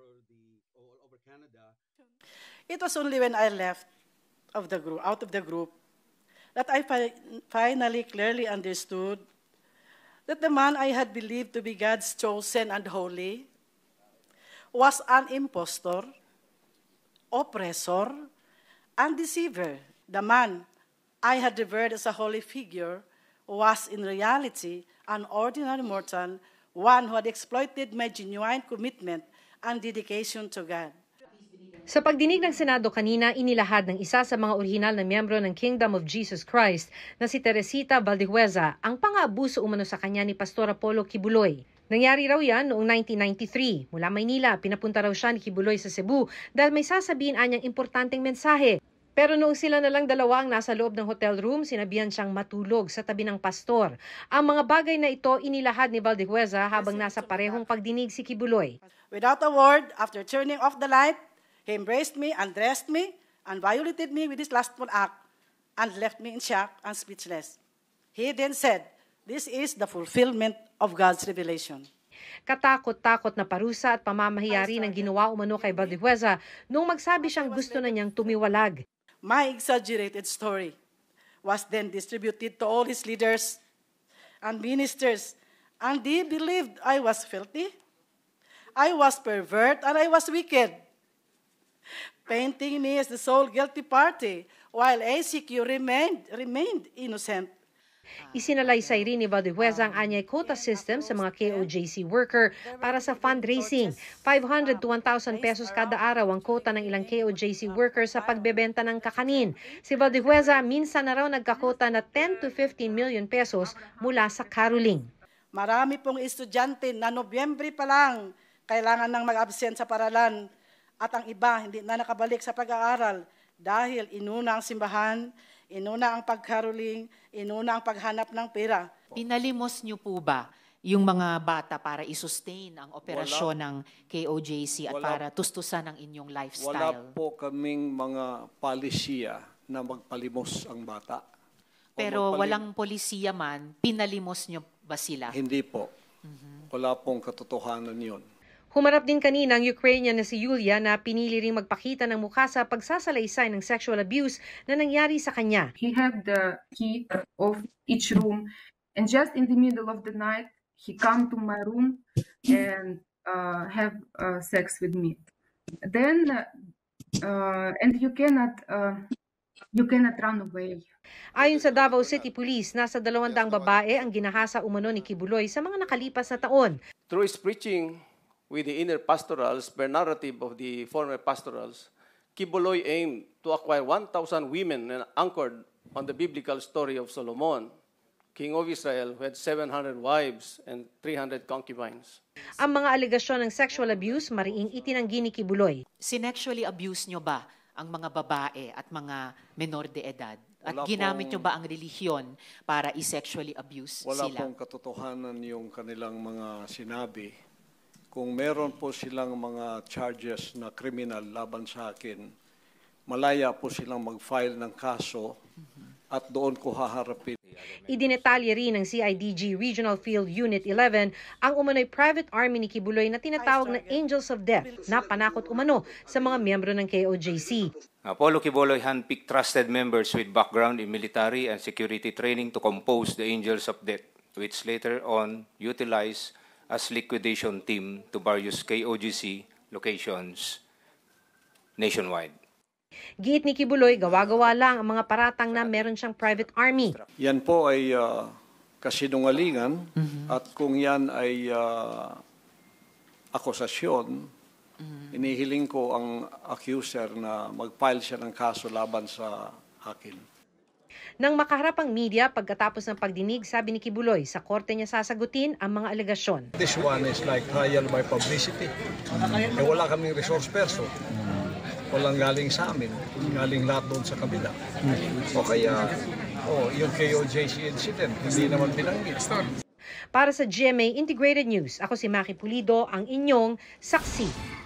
over the all over Canada. It was only when I left of the group, out of the group, that I fi finally clearly understood that the man I had believed to be God's chosen and holy was an impostor, oppressor, and deceiver. The man I had revered as a holy figure was in reality an ordinary mortal, one who had exploited my genuine commitment and dedication to God. Sa pagdinig ng Senado kanina, inilahad ng isa sa mga orihinal na miyembro ng Kingdom of Jesus Christ na si Teresita Valdehueza ang pang-aabuso umano sa kanya ni Pastor Apollo Kibuloy. Nangyari raw yan noong 1993. Mula Maynila, pinapunta raw siya ni Kibuloy sa Cebu dahil may sasabihin anyang importanteng mensahe pero noong sila na lang dalawa ang nasa loob ng hotel room, sinabihan siyang matulog sa tabi ng pastor. Ang mga bagay na ito inilahad ni Valdehueza habang nasa parehong pagdinig si Kibuloy. Without a word, after turning off the light, he embraced me, undressed me, and violated me with his lustful act, and left me in shock and speechless. He then said, This is the fulfillment of God's revelation. Katakot-takot na parusa at pamamahiyari ng ginawa umano kay Valdehueza nung magsabi siyang gusto na niyang tumiwalag. My exaggerated story was then distributed to all his leaders and ministers, and they believed I was filthy, I was pervert, and I was wicked, painting me as the sole guilty party, while ACQ remained, remained innocent Ah, isinalaysay rin ni Valdehueza ang um, anyay quota system sa mga KOJC worker para sa fundraising. 500 um, to 1,000 pesos kada araw ang quota ng ilang KOJC worker sa pagbebenta ng kakanin. Si Valdehueza ah, minsan na raw nagkakota na 10 to 15 million pesos mula sa caroling. Marami pong estudyante na Nobyembre pa lang kailangan nang mag-absent sa paralan at ang iba hindi na nakabalik sa pag-aaral dahil inuna ang simbahan, inuna ang pagkaruling, inuna ang paghanap ng pera. Pinalimos niyo po ba yung mga bata para i-sustain ang operasyon wala, ng KOJC at wala, para tustusan ang inyong lifestyle? Wala po kaming mga palisiya na magpalimos ang bata. Pero magpalim- walang polisiya man, pinalimos niyo ba sila? Hindi po. Mm-hmm. Wala pong katotohanan yon. Humarap din kanina ang Ukrainian na si Yulia na pinili ring magpakita ng mukha sa pagsasalaysay ng sexual abuse na nangyari sa kanya. He had the key of each room and just in the middle of the night, he come to my room and uh, have uh, sex with me. Then, uh, and you cannot uh, You cannot run away. Ayon sa Davao City Police, nasa 200 babae ang ginahasa umano ni Kibuloy sa mga nakalipas na taon. Through his preaching, with the inner pastorals per narrative of the former pastorals, Kiboloy aimed to acquire 1,000 women and anchored on the biblical story of Solomon, king of Israel, who had 700 wives and 300 concubines. Ang mga alegasyon ng sexual abuse, mariing itinanggi ni Kibuloy. Sinexually abuse nyo ba ang mga babae at mga menor de edad? At wala ginamit pong, nyo ba ang relihiyon para i-sexually abuse wala sila? Wala pong katotohanan yung kanilang mga sinabi kung meron po silang mga charges na criminal laban sa akin, malaya po silang mag-file ng kaso at doon ko haharapin. Idinetalye rin ng CIDG Regional Field Unit 11 ang umano'y private army ni Kibuloy na tinatawag na Angels of Death na panakot umano sa mga miyembro ng KOJC. Apollo Kibuloy handpicked trusted members with background in military and security training to compose the Angels of Death, which later on utilized as liquidation team to various KOGC locations nationwide. Giit ni Kibuloy, gawa-gawa lang ang mga paratang na meron siyang private army. Yan po ay uh, kasinungalingan mm-hmm. at kung yan ay uh, akusasyon, mm-hmm. inihiling ko ang accuser na mag-file siya ng kaso laban sa akin. Nang makaharap ang media pagkatapos ng pagdinig, sabi ni Kibuloy, sa korte niya sasagutin ang mga alegasyon. This one is like trial by publicity. Eh, wala kaming resource person. Walang galing sa amin. Galing lahat doon sa kabila. O kaya, oh, yung KOJC incident, hindi naman binanggit. Para sa GMA Integrated News, ako si Maki Pulido, ang inyong saksi.